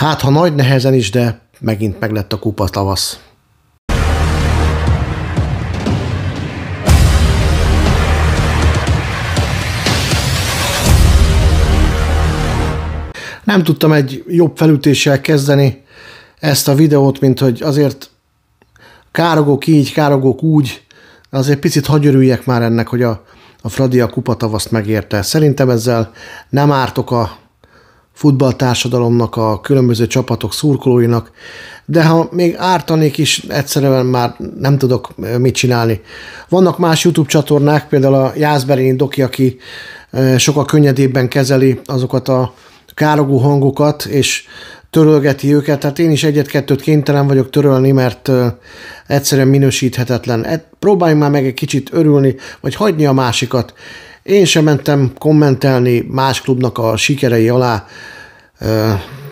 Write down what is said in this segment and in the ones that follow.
Hát, ha nagy nehezen is, de megint meglett a kupa tavasz. Nem tudtam egy jobb felütéssel kezdeni ezt a videót, mint hogy azért károgok így, károgok úgy, azért picit hagyörüljek már ennek, hogy a, a Fradi a kupatavaszt megérte. Szerintem ezzel nem ártok a futballtársadalomnak, a különböző csapatok szurkolóinak, de ha még ártanék is, egyszerűen már nem tudok mit csinálni. Vannak más YouTube csatornák, például a Jászberényi Doki, aki sokkal könnyedébben kezeli azokat a károgó hangokat, és törölgeti őket, tehát én is egyet-kettőt kénytelen vagyok törölni, mert egyszerűen minősíthetetlen. E, próbáljunk már meg egy kicsit örülni, vagy hagyni a másikat. Én sem mentem kommentelni más klubnak a sikerei alá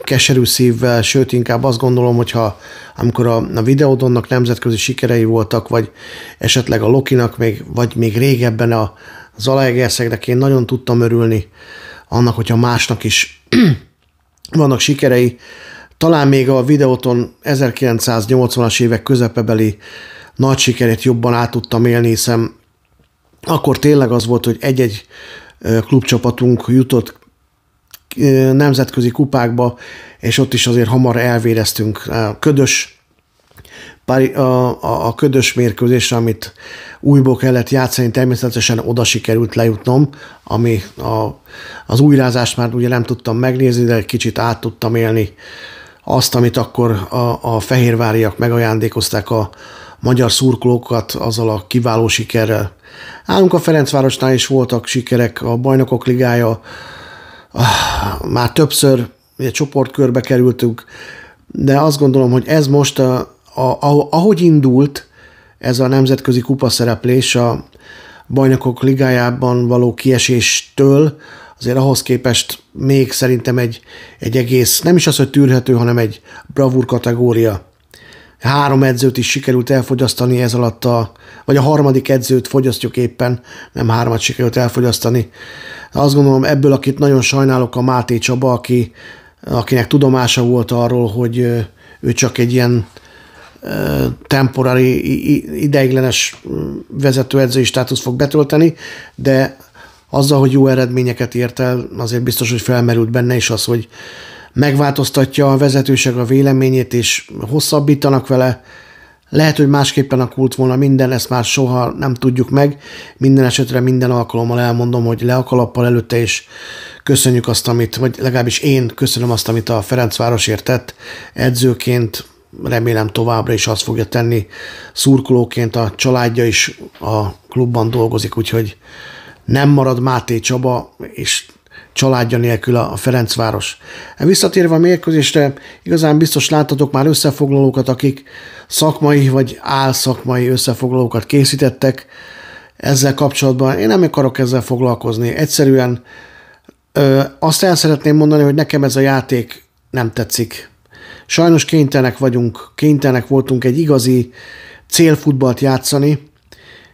keserű szívvel, sőt inkább azt gondolom, hogyha amikor a, a videódonnak nemzetközi sikerei voltak, vagy esetleg a Lokinak, még, vagy még régebben a Zalaegerszegnek én nagyon tudtam örülni annak, hogyha másnak is vannak sikerei. Talán még a videóton 1980-as évek közepebeli nagy sikerét jobban át tudtam élni, hiszen akkor tényleg az volt, hogy egy-egy klubcsapatunk jutott nemzetközi kupákba, és ott is azért hamar elvéreztünk. A ködös, a, a, a ködös mérkőzésre, amit újból kellett játszani, természetesen oda sikerült lejutnom, ami a, az újrázást már ugye nem tudtam megnézni, de kicsit át tudtam élni azt, amit akkor a, a fehérváriak megajándékozták a magyar szurkolókat azzal a kiváló sikerrel, Állunk a Ferencvárosnál is voltak sikerek, a Bajnokok Ligája ah, már többször egy csoportkörbe kerültünk, de azt gondolom, hogy ez most, a, a, ahogy indult ez a nemzetközi szereplés a Bajnokok Ligájában való kieséstől, azért ahhoz képest még szerintem egy, egy egész, nem is az, hogy tűrhető, hanem egy bravúr kategória három edzőt is sikerült elfogyasztani ez alatt a, vagy a harmadik edzőt fogyasztjuk éppen, nem háromat sikerült elfogyasztani. Azt gondolom ebből, akit nagyon sajnálok, a Máté Csaba, aki, akinek tudomása volt arról, hogy ő csak egy ilyen temporári, ideiglenes vezetőedzői státusz fog betölteni, de azzal, hogy jó eredményeket ért el, azért biztos, hogy felmerült benne is az, hogy megváltoztatja a vezetőség a véleményét, és hosszabbítanak vele. Lehet, hogy másképpen akult volna minden, ezt már soha nem tudjuk meg. Minden esetre minden alkalommal elmondom, hogy le a kalappal előtte, és köszönjük azt, amit, vagy legalábbis én köszönöm azt, amit a Ferencvárosért tett edzőként, remélem továbbra is azt fogja tenni szurkolóként, a családja is a klubban dolgozik, úgyhogy nem marad Máté Csaba, és családja nélkül a Ferencváros. E visszatérve a mérkőzésre, igazán biztos láttatok már összefoglalókat, akik szakmai vagy álszakmai összefoglalókat készítettek ezzel kapcsolatban. Én nem akarok ezzel foglalkozni. Egyszerűen ö, azt el szeretném mondani, hogy nekem ez a játék nem tetszik. Sajnos kénytelenek vagyunk, kénytelenek voltunk egy igazi célfutballt játszani,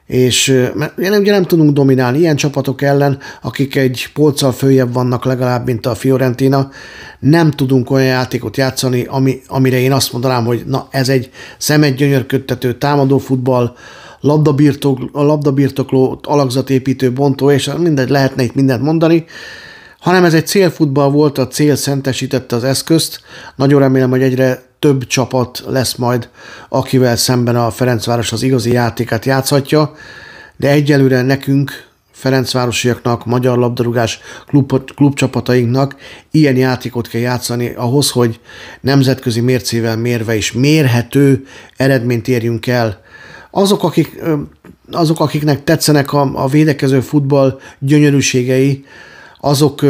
és mert ugye nem tudunk dominálni ilyen csapatok ellen, akik egy polccal följebb vannak legalább, mint a Fiorentina, nem tudunk olyan játékot játszani, ami, amire én azt mondanám, hogy na ez egy szemedgyönyörködtető támadó futball, labdabirtok, labdabirtokló, alakzatépítő, bontó, és mindegy, lehetne itt mindent mondani, hanem ez egy célfutball volt, a cél szentesítette az eszközt. Nagyon remélem, hogy egyre több csapat lesz majd, akivel szemben a Ferencváros az igazi játékát játszhatja, de egyelőre nekünk, Ferencvárosiaknak, magyar labdarúgás klub, klubcsapatainknak ilyen játékot kell játszani ahhoz, hogy nemzetközi mércével mérve is mérhető eredményt érjünk el. Azok, akik, azok akiknek tetszenek a, a védekező futball gyönyörűségei, azok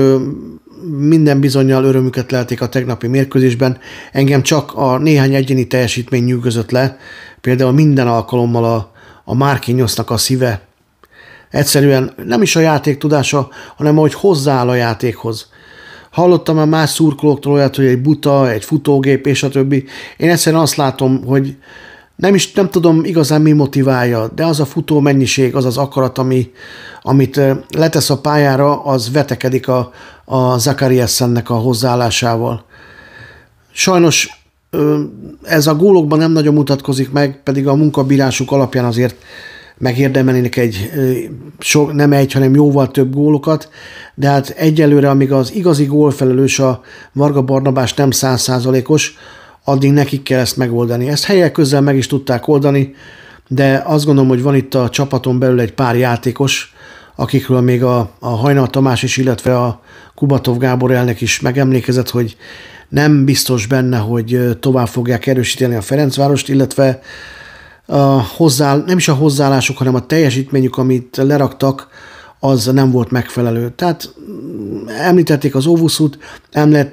minden bizonyal örömüket lelték a tegnapi mérkőzésben. Engem csak a néhány egyéni teljesítmény nyűgözött le, például minden alkalommal a, a Márkinyosnak a szíve. Egyszerűen nem is a játék tudása, hanem ahogy hozzááll a játékhoz. Hallottam már más szurkolóktól olyat, hogy egy buta, egy futógép és a többi. Én egyszerűen azt látom, hogy nem is nem tudom igazán mi motiválja, de az a futó mennyiség, az az akarat, ami, amit letesz a pályára, az vetekedik a, a Zakariasennek a hozzáállásával. Sajnos ez a gólokban nem nagyon mutatkozik meg, pedig a munkabírásuk alapján azért megérdemelnének egy, so, nem egy, hanem jóval több gólokat, de hát egyelőre, amíg az igazi gólfelelős a Varga Barnabás nem százszázalékos, addig nekik kell ezt megoldani. Ezt helyek közel meg is tudták oldani, de azt gondolom, hogy van itt a csapaton belül egy pár játékos, akikről még a, a Hajnal Tamás is, illetve a Kubatov Gábor elnök is megemlékezett, hogy nem biztos benne, hogy tovább fogják erősíteni a Ferencvárost, illetve a hozzá, nem is a hozzáállásuk, hanem a teljesítményük, amit leraktak, az nem volt megfelelő. Tehát mm, említették az Óvuszút,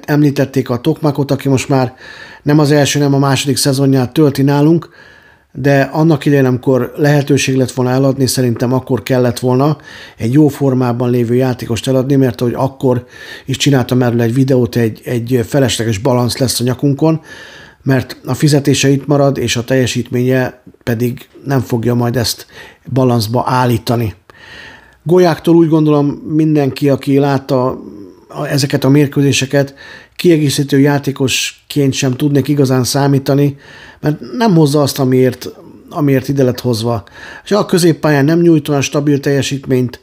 említették a Tokmakot, aki most már nem az első, nem a második szezonját tölti nálunk, de annak idején, amikor lehetőség lett volna eladni, szerintem akkor kellett volna egy jó formában lévő játékost eladni, mert hogy akkor is csináltam erről egy videót, egy, egy felesleges balansz lesz a nyakunkon, mert a fizetése itt marad, és a teljesítménye pedig nem fogja majd ezt balanszba állítani. Golyáktól úgy gondolom mindenki, aki látta ezeket a mérkőzéseket, kiegészítő játékosként sem tudnék igazán számítani, mert nem hozza azt, amiért, amiért ide lett hozva. És a középpályán nem nyújt olyan stabil teljesítményt,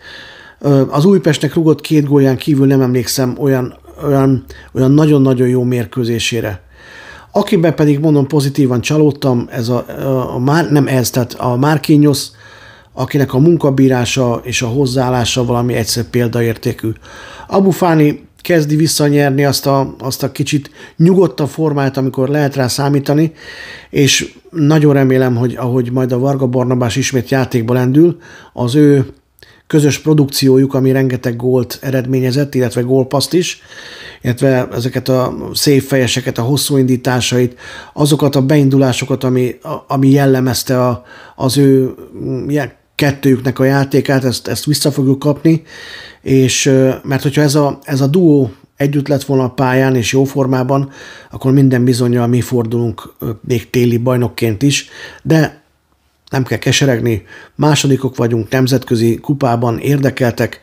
az Újpestnek rugott két gólján kívül nem emlékszem olyan, olyan, olyan nagyon-nagyon jó mérkőzésére. Akiben pedig mondom pozitívan csalódtam, ez a, a, a már, nem ez, tehát a Márkényosz, akinek a munkabírása és a hozzáállása valami egyszer példaértékű. Abufáni kezdi visszanyerni azt a, azt a kicsit nyugodtabb formát, amikor lehet rá számítani, és nagyon remélem, hogy ahogy majd a Varga Barnabás ismét játékba lendül, az ő közös produkciójuk, ami rengeteg gólt eredményezett, illetve gólpaszt is, illetve ezeket a szép fejeseket, a hosszú indításait, azokat a beindulásokat, ami, ami jellemezte a, az ő kettőjüknek a játékát, ezt, ezt vissza fogjuk kapni, és mert hogyha ez a, ez a duó együtt lett volna a pályán és jó formában, akkor minden bizonyal mi fordulunk még téli bajnokként is, de nem kell keseregni, másodikok vagyunk nemzetközi kupában, érdekeltek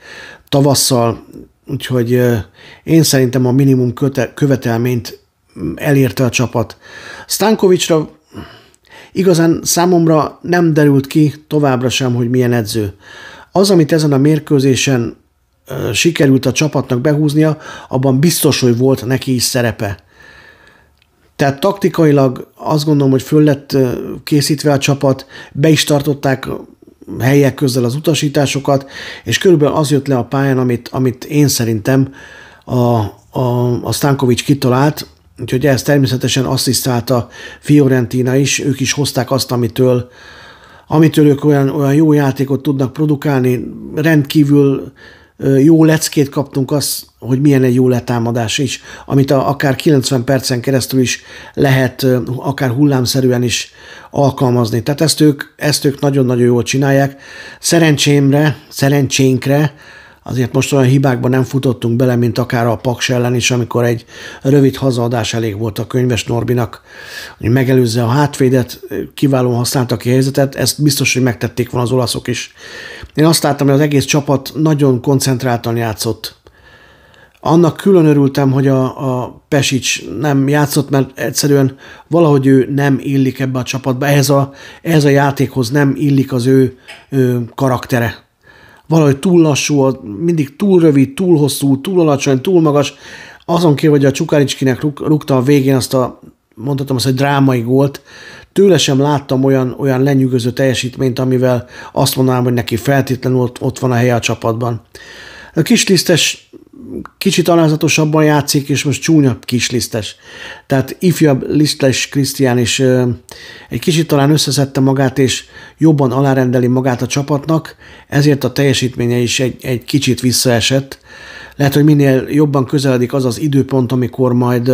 tavasszal, úgyhogy én szerintem a minimum köte- követelményt elérte a csapat. Stankovicsra Igazán számomra nem derült ki továbbra sem, hogy milyen edző. Az, amit ezen a mérkőzésen sikerült a csapatnak behúznia, abban biztos, hogy volt neki is szerepe. Tehát taktikailag azt gondolom, hogy föl lett készítve a csapat, be is tartották helyek közel az utasításokat, és körülbelül az jött le a pályán, amit, amit én szerintem a, a, a Stankovics kitalált, Úgyhogy ezt természetesen asszisztálta Fiorentina is, ők is hozták azt, amitől, amitől ők olyan, olyan jó játékot tudnak produkálni, rendkívül jó leckét kaptunk az, hogy milyen egy jó letámadás is, amit a, akár 90 percen keresztül is lehet, akár hullámszerűen is alkalmazni. Tehát ezt ők, ezt ők nagyon-nagyon jól csinálják. Szerencsémre, szerencsénkre azért most olyan hibákban nem futottunk bele, mint akár a Paks ellen is, amikor egy rövid hazadás elég volt a könyves Norbinak, hogy megelőzze a hátvédet, kiválóan használta ki a helyzetet, ezt biztos, hogy megtették volna az olaszok is. Én azt láttam, hogy az egész csapat nagyon koncentráltan játszott. Annak külön örültem, hogy a, a Pesic nem játszott, mert egyszerűen valahogy ő nem illik ebbe a csapatba, ehhez a, ehhez a játékhoz nem illik az ő, ő karaktere valahogy túl lassú, mindig túl rövid, túl hosszú, túl alacsony, túl magas. Azon kívül, hogy a Csukáricskinek rúgta a végén azt a, mondhatom azt, hogy drámai gólt, tőle sem láttam olyan, olyan lenyűgöző teljesítményt, amivel azt mondanám, hogy neki feltétlenül ott, ott van a helye a csapatban. A kis tisztes kicsit alázatosabban játszik, és most csúnyabb kislisztes. Tehát ifjabb lisztes Krisztián is egy kicsit talán összeszedte magát, és jobban alárendeli magát a csapatnak, ezért a teljesítménye is egy, egy kicsit visszaesett. Lehet, hogy minél jobban közeledik az az időpont, amikor majd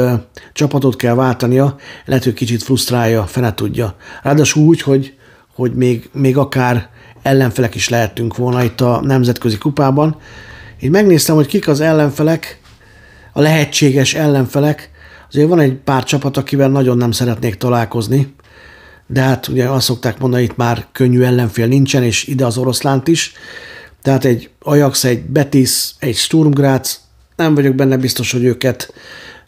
csapatot kell váltania, lehet, hogy kicsit frusztrálja, fene tudja. Ráadásul úgy, hogy, hogy még, még akár ellenfelek is lehetünk volna itt a nemzetközi kupában, így megnéztem, hogy kik az ellenfelek, a lehetséges ellenfelek. Azért van egy pár csapat, akivel nagyon nem szeretnék találkozni, de hát ugye azt szokták mondani, itt már könnyű ellenfél nincsen, és ide az oroszlánt is. Tehát egy Ajax, egy Betis, egy Sturm Graz, nem vagyok benne biztos, hogy őket,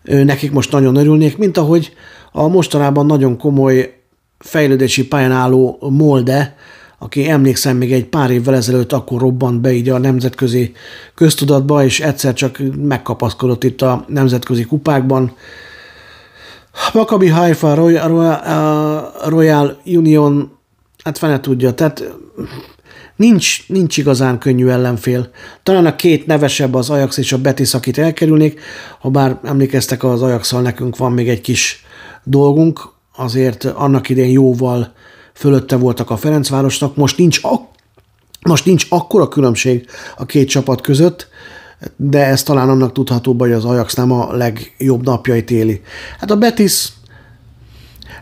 nekik most nagyon örülnék, mint ahogy a mostanában nagyon komoly fejlődési pályán álló Molde, aki emlékszem még egy pár évvel ezelőtt akkor robbant be így a nemzetközi köztudatba, és egyszer csak megkapaszkodott itt a nemzetközi kupákban. Maccabi Haifa, Royal, Royal, Royal Union, hát fene tudja, tehát nincs, nincs igazán könnyű ellenfél. Talán a két nevesebb az Ajax és a Betis, akit elkerülnék, ha bár emlékeztek az ajax nekünk van még egy kis dolgunk, azért annak idén jóval fölötte voltak a Ferencvárosnak, most nincs, ak- most nincs akkora különbség a két csapat között, de ez talán annak tudható, hogy az Ajax nem a legjobb napjait éli. Hát a Betis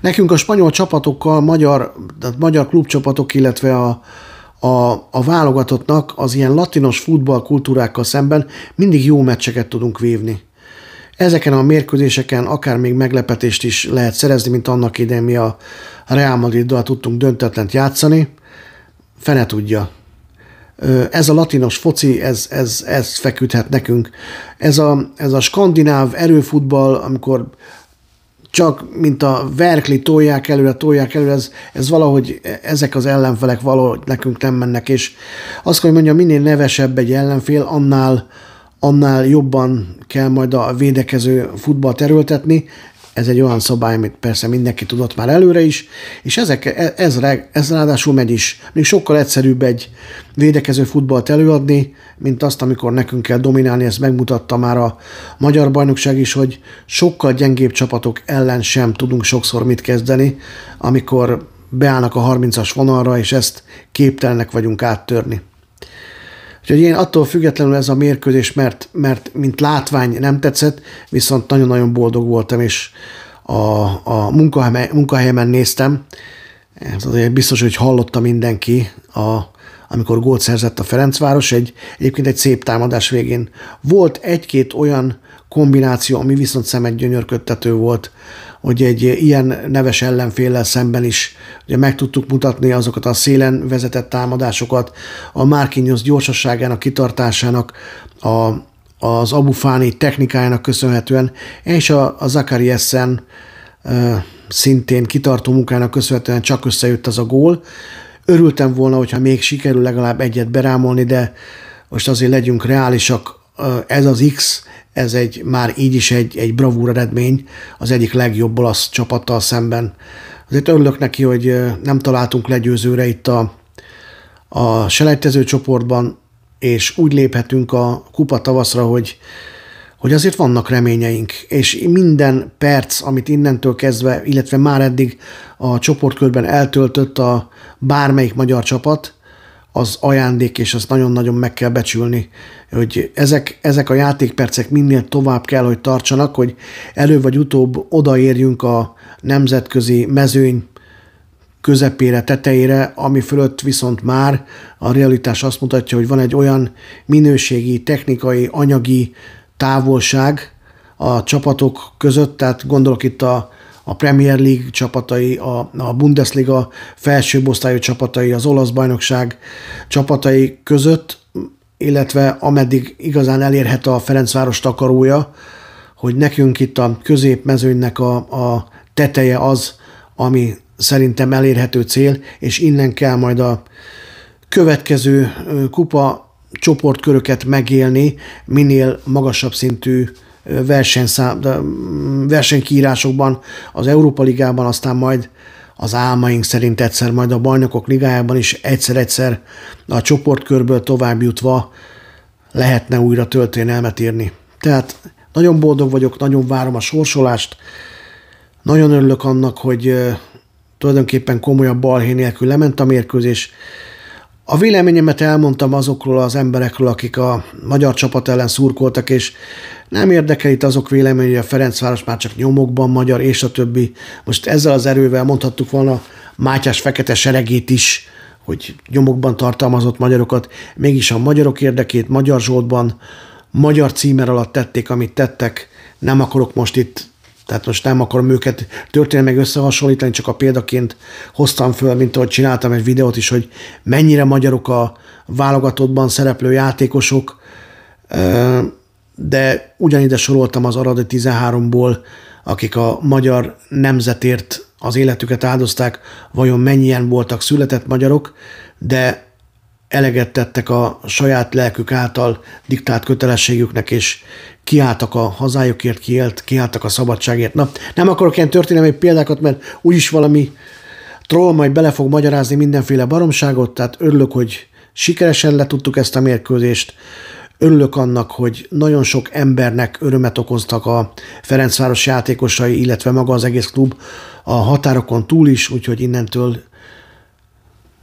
Nekünk a spanyol csapatokkal, magyar, tehát magyar klubcsapatok, illetve a, a, a válogatottnak az ilyen latinos futballkultúrákkal szemben mindig jó meccseket tudunk vívni. Ezeken a mérkőzéseken akár még meglepetést is lehet szerezni, mint annak idején mi a Real Madriddal tudtunk döntetlent játszani. Fene tudja. Ez a latinos foci, ez, ez, ez feküdhet nekünk. Ez a, ez a skandináv erőfutball, amikor csak mint a verkli tolják előre, tolják előre, ez, ez valahogy, ezek az ellenfelek valahogy nekünk nem mennek, és azt kell, hogy mondjam, minél nevesebb egy ellenfél, annál, annál jobban kell majd a védekező futballt erőltetni. Ez egy olyan szabály, amit persze mindenki tudott már előre is, és ezek, e, ez, ez ráadásul megy is. Még sokkal egyszerűbb egy védekező futballt előadni, mint azt, amikor nekünk kell dominálni, ezt megmutatta már a magyar bajnokság is, hogy sokkal gyengébb csapatok ellen sem tudunk sokszor mit kezdeni, amikor beállnak a 30-as vonalra, és ezt képtelenek vagyunk áttörni. Úgyhogy én attól függetlenül ez a mérkőzés, mert, mert mint látvány nem tetszett, viszont nagyon-nagyon boldog voltam, és a, a munkahely, munkahelyemen néztem, ez azért biztos, hogy hallotta mindenki a amikor gólt szerzett a Ferencváros, egy, egyébként egy szép támadás végén. Volt egy-két olyan kombináció, ami viszont szemet gyönyörködtető volt, hogy egy ilyen neves ellenféllel szemben is ugye meg tudtuk mutatni azokat a szélen vezetett támadásokat, a Marquinhos gyorsaságának, kitartásának, a, az Abufáni technikájának köszönhetően, és a, a Zakari Essen, szintén kitartó munkának köszönhetően csak összejött az a gól, Örültem volna, hogyha még sikerül legalább egyet berámolni, de most azért legyünk reálisak, ez az X, ez egy már így is egy, egy bravúr eredmény az egyik legjobb olasz csapattal szemben. Azért örülök neki, hogy nem találtunk legyőzőre itt a, a selejtező csoportban, és úgy léphetünk a kupa tavaszra, hogy hogy azért vannak reményeink, és minden perc, amit innentől kezdve, illetve már eddig a csoportkörben eltöltött a bármelyik magyar csapat, az ajándék, és azt nagyon-nagyon meg kell becsülni, hogy ezek, ezek a játékpercek minél tovább kell, hogy tartsanak, hogy elő vagy utóbb odaérjünk a nemzetközi mezőny közepére, tetejére, ami fölött viszont már a realitás azt mutatja, hogy van egy olyan minőségi, technikai, anyagi távolság a csapatok között, tehát gondolok itt a, a Premier League csapatai, a, a Bundesliga felsőbb osztályú csapatai, az olasz bajnokság csapatai között, illetve ameddig igazán elérhet a Ferencváros takarója, hogy nekünk itt a középmezőnynek a, a teteje az, ami szerintem elérhető cél, és innen kell majd a következő kupa csoportköröket megélni, minél magasabb szintű versenyszám, mm, versenykírásokban, az Európa Ligában, aztán majd az álmaink szerint egyszer majd a bajnokok ligájában is egyszer-egyszer a csoportkörből tovább jutva lehetne újra történelmet írni. Tehát nagyon boldog vagyok, nagyon várom a sorsolást, nagyon örülök annak, hogy tulajdonképpen komolyabb balhé nélkül lement a mérkőzés, a véleményemet elmondtam azokról az emberekről, akik a magyar csapat ellen szurkoltak, és nem érdekel itt azok véleménye, hogy a Ferencváros már csak nyomokban magyar, és a többi. Most ezzel az erővel mondhattuk volna Mátyás fekete seregét is, hogy nyomokban tartalmazott magyarokat, mégis a magyarok érdekét Magyar Zsoltban, magyar címer alatt tették, amit tettek. Nem akarok most itt tehát most nem akarom őket meg összehasonlítani, csak a példaként hoztam föl, mint ahogy csináltam egy videót is, hogy mennyire magyarok a válogatottban szereplő játékosok, de ugyanide soroltam az Aradi 13-ból, akik a magyar nemzetért az életüket áldozták, vajon mennyien voltak született magyarok, de eleget tettek a saját lelkük által diktált kötelességüknek, és kiálltak a hazájukért, kiált, kiálltak a szabadságért. Na, nem akarok ilyen történelmi példákat, mert úgyis valami troll majd bele fog magyarázni mindenféle baromságot, tehát örülök, hogy sikeresen letudtuk ezt a mérkőzést, örülök annak, hogy nagyon sok embernek örömet okoztak a Ferencváros játékosai, illetve maga az egész klub a határokon túl is, úgyhogy innentől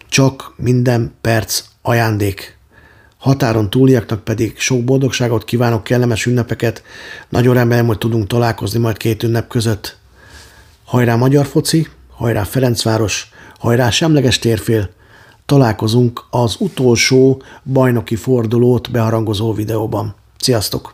csak minden perc ajándék. Határon túliaknak pedig sok boldogságot kívánok, kellemes ünnepeket. Nagyon remélem, hogy tudunk találkozni majd két ünnep között. Hajrá Magyar Foci, hajrá Ferencváros, hajrá Semleges Térfél. Találkozunk az utolsó bajnoki fordulót beharangozó videóban. Sziasztok!